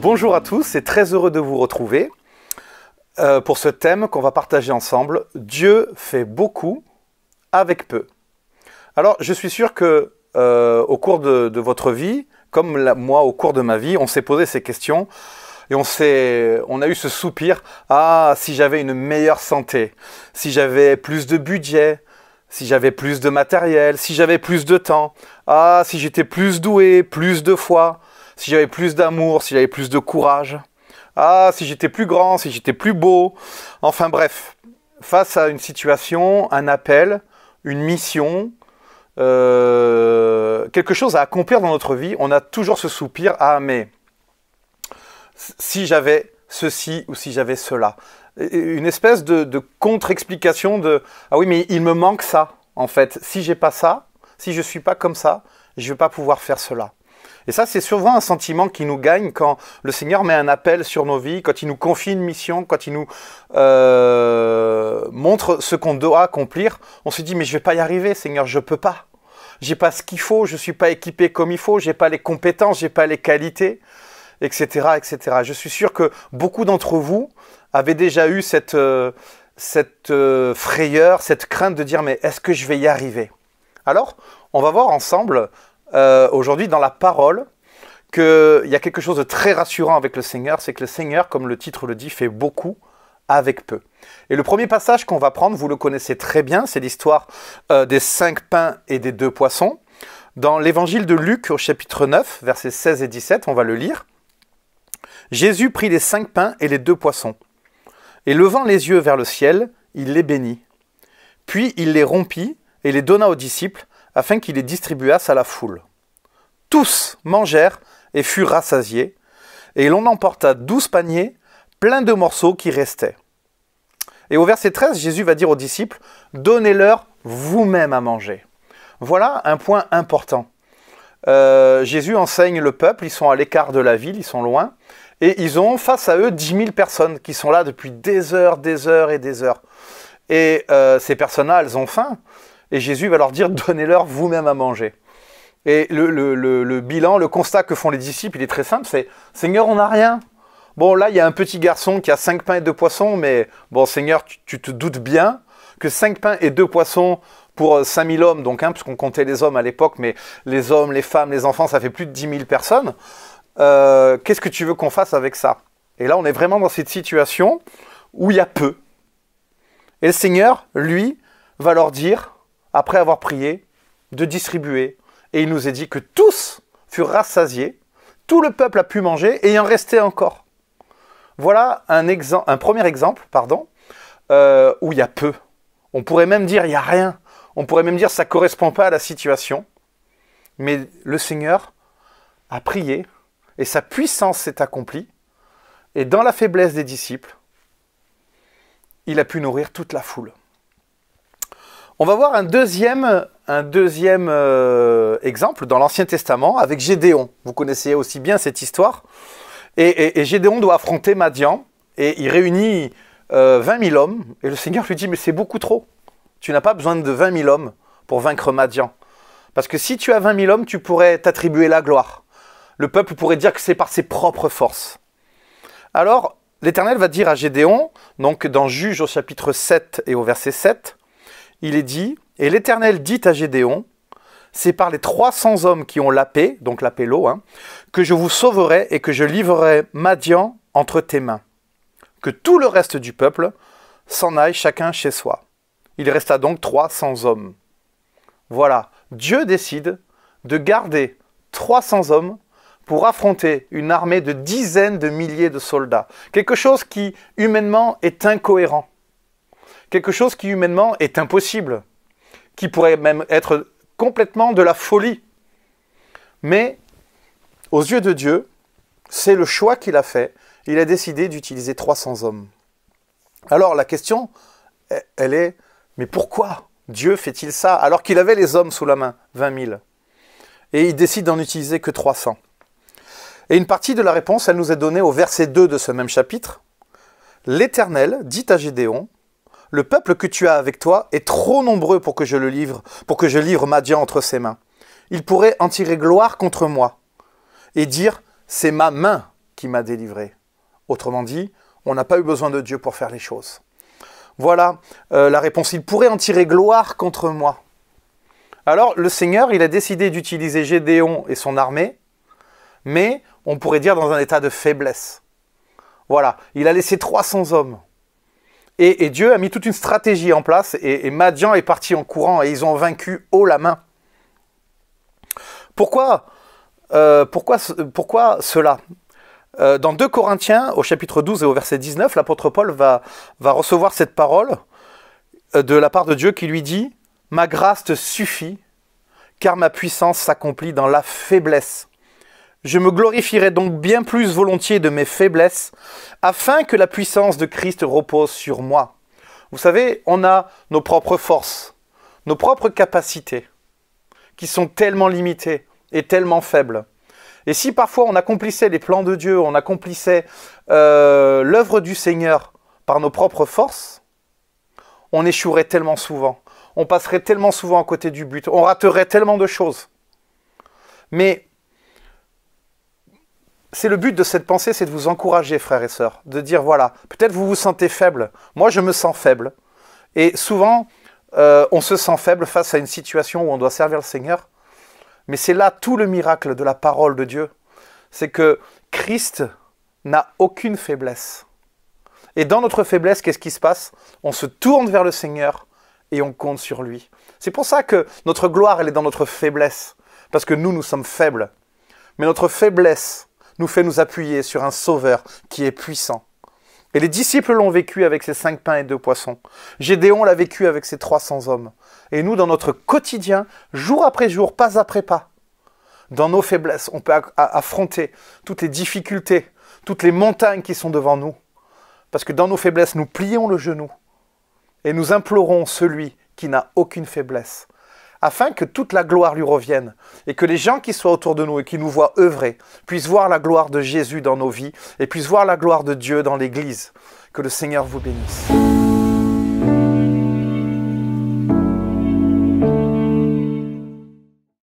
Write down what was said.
Bonjour à tous c'est très heureux de vous retrouver euh, pour ce thème qu'on va partager ensemble. Dieu fait beaucoup avec peu. Alors je suis sûr que euh, au cours de, votre vie, comme moi au cours de ma vie, on s'est posé ces questions et on, on a eu ce soupir Ah, si j'avais une meilleure santé, si j'avais plus de budget, si j'avais plus de matériel, si j'avais plus de temps, ah, si j'étais plus doué, plus de fois si j'avais plus d'amour, si j'avais plus de courage, ah, si j'étais plus grand, si j'étais plus beau. Enfin bref, face à une situation, un appel, une mission, euh, quelque chose à accomplir dans notre vie, on a toujours ce soupir, ah mais si j'avais ceci ou si j'avais cela. Une espèce de, de contre-explication de, ah oui mais il me manque ça en fait, si j'ai pas ça, si je suis pas comme ça, je vais pas pouvoir faire cela. Et ça, c'est souvent un sentiment qui nous gagne quand le Seigneur met un appel sur nos vies, quand il nous confie une mission, quand il nous euh, montre ce qu'on doit accomplir. On se dit, mais je vais pas y arriver, Seigneur, je ne peux pas. J'ai pas ce qu'il faut, je ne suis pas équipé comme il faut, j'ai pas les compétences, j'ai pas les qualités, etc., etc. Je suis sûr que beaucoup d'entre vous avaient déjà eu cette, euh, cette euh, frayeur, cette crainte de dire, mais est-ce que je vais y arriver? Alors, on va voir ensemble euh, aujourd'hui dans la parole qu'il y a quelque chose de très rassurant avec le Seigneur, c'est que le Seigneur, comme le titre le dit, fait beaucoup avec peu. Et le premier passage qu'on va prendre, vous le connaissez très bien, c'est l'histoire euh, des cinq pains et des deux poissons. Dans l'évangile de Luc au chapitre 9, versets 16 et 17, on va le lire. Jésus prit les cinq pains et les deux poissons, et levant les yeux vers le ciel, il les bénit. Puis il les rompit et les donna aux disciples, afin qu'il les distribuassent à la foule. Tous mangèrent et furent rassasiés, et l'on emporta douze paniers pleins de morceaux qui restaient. Et au verset 13, Jésus va dire aux disciples, Donnez-leur vous-même à manger. Voilà un point important. Euh, Jésus enseigne le peuple, ils sont à l'écart de la ville, ils sont loin, et ils ont face à eux dix mille personnes qui sont là depuis des heures, des heures et des heures. Et euh, ces personnes-là, elles ont faim. Et Jésus va leur dire, donnez-leur vous-même à manger. Et le, bilan, le constat que font les disciples, il est très simple, c'est, Seigneur, on n'a rien. Bon, là, il y a un petit garçon qui a cinq pains et deux poissons, mais bon, Seigneur, tu, te doutes bien que cinq pains et deux poissons pour 5000 euh, hommes, donc, hein, parce puisqu'on comptait les hommes à l'époque, mais les hommes, les femmes, les enfants, ça fait plus de dix mille personnes. Euh, qu'est-ce que tu veux qu'on fasse avec ça Et là, on est vraiment dans cette situation où il y a peu. Et le Seigneur, lui, va leur dire, après avoir prié, de distribuer. Et il nous est dit que tous furent rassasiés, tout le peuple a pu manger et il en restait encore. Voilà un, premier exemple pardon, euh, où il y a peu. On pourrait même dire il n'y a rien. On pourrait même dire ça ne correspond pas à la situation. Mais le Seigneur a prié et sa puissance s'est accomplie. Et dans la faiblesse des disciples, il a pu nourrir toute la foule. On va voir un deuxième, un deuxième euh, exemple dans l'Ancien Testament avec Gédéon. Vous connaissez aussi bien cette histoire. Et, Gédéon doit affronter Madian et il réunit 20 euh, 000 hommes. Et le Seigneur lui dit, mais c'est beaucoup trop. Tu n'as pas besoin de 20 000 hommes pour vaincre Madian. Parce que si tu as 20 000 hommes, tu pourrais t'attribuer la gloire. Le peuple pourrait dire que c'est par ses propres forces. Alors, l'Éternel va dire à Gédéon, donc dans Juge au chapitre 7 et au verset 7, il est dit Et l'Éternel dit à Gédéon C'est par les 300 hommes qui ont la paix, donc la paix l'eau, hein, que je vous sauverai et que je livrerai Madian entre tes mains. Que tout le reste du peuple s'en aille chacun chez soi. Il resta donc 300 hommes. Voilà, Dieu décide de garder 300 hommes pour affronter une armée de dizaines de milliers de soldats. Quelque chose qui, humainement, est incohérent quelque chose qui humainement est impossible, qui pourrait même être complètement de la folie. Mais aux yeux de Dieu, c'est le choix qu'il a fait. Il a décidé d'utiliser 300 hommes. Alors la question, elle est, mais pourquoi Dieu fait-il ça alors qu'il avait les hommes sous la main, 20 000 Et il décide d'en utiliser que 300. Et une partie de la réponse, elle nous est donnée au verset 2 de ce même chapitre. L'Éternel dit à Gédéon, le peuple que tu as avec toi est trop nombreux pour que je le livre, pour que je livre Madian entre ses mains. Il pourrait en tirer gloire contre moi et dire C'est ma main qui m'a délivré. Autrement dit, on n'a pas eu besoin de Dieu pour faire les choses. Voilà euh, la réponse. Il pourrait en tirer gloire contre moi. Alors le Seigneur, il a décidé d'utiliser Gédéon et son armée, mais on pourrait dire dans un état de faiblesse. Voilà, il a laissé 300 hommes. Et, Dieu a mis toute une stratégie en place et, Madian est parti en courant et ils ont vaincu haut la main. Pourquoi, euh, pourquoi, cela euh, Dans 2 Corinthiens, au chapitre 12 et au verset 19, l'apôtre Paul va recevoir cette parole euh, de la part de Dieu qui lui dit ⁇ Ma grâce te suffit, car ma puissance s'accomplit dans la faiblesse ⁇ je me glorifierai donc bien plus volontiers de mes faiblesses, afin que la puissance de Christ repose sur moi. Vous savez, on a nos propres forces, nos propres capacités, qui sont tellement limitées et tellement faibles. Et si parfois on accomplissait les plans de Dieu, on accomplissait euh, l'œuvre du Seigneur par nos propres forces, on échouerait tellement souvent, on passerait tellement souvent à côté du but, on raterait tellement de choses. Mais c'est le but de cette pensée, c'est de vous encourager, frères et sœurs, de dire voilà, peut-être vous vous sentez faible. Moi, je me sens faible. Et souvent, euh, on se sent faible face à une situation où on doit servir le Seigneur. Mais c'est là tout le miracle de la parole de Dieu. C'est que Christ n'a aucune faiblesse. Et dans notre faiblesse, qu'est-ce qui se passe On se tourne vers le Seigneur et on compte sur lui. C'est pour ça que notre gloire, elle est dans notre faiblesse. Parce que nous, nous sommes faibles. Mais notre faiblesse, nous fait nous appuyer sur un Sauveur qui est puissant. Et les disciples l'ont vécu avec ses cinq pains et deux poissons. Gédéon l'a vécu avec ses 300 hommes. Et nous, dans notre quotidien, jour après jour, pas après pas, dans nos faiblesses, on peut affronter toutes les difficultés, toutes les montagnes qui sont devant nous. Parce que dans nos faiblesses, nous plions le genou et nous implorons celui qui n'a aucune faiblesse afin que toute la gloire lui revienne et que les gens qui soient autour de nous et qui nous voient œuvrer puissent voir la gloire de Jésus dans nos vies et puissent voir la gloire de Dieu dans l'Église. Que le Seigneur vous bénisse.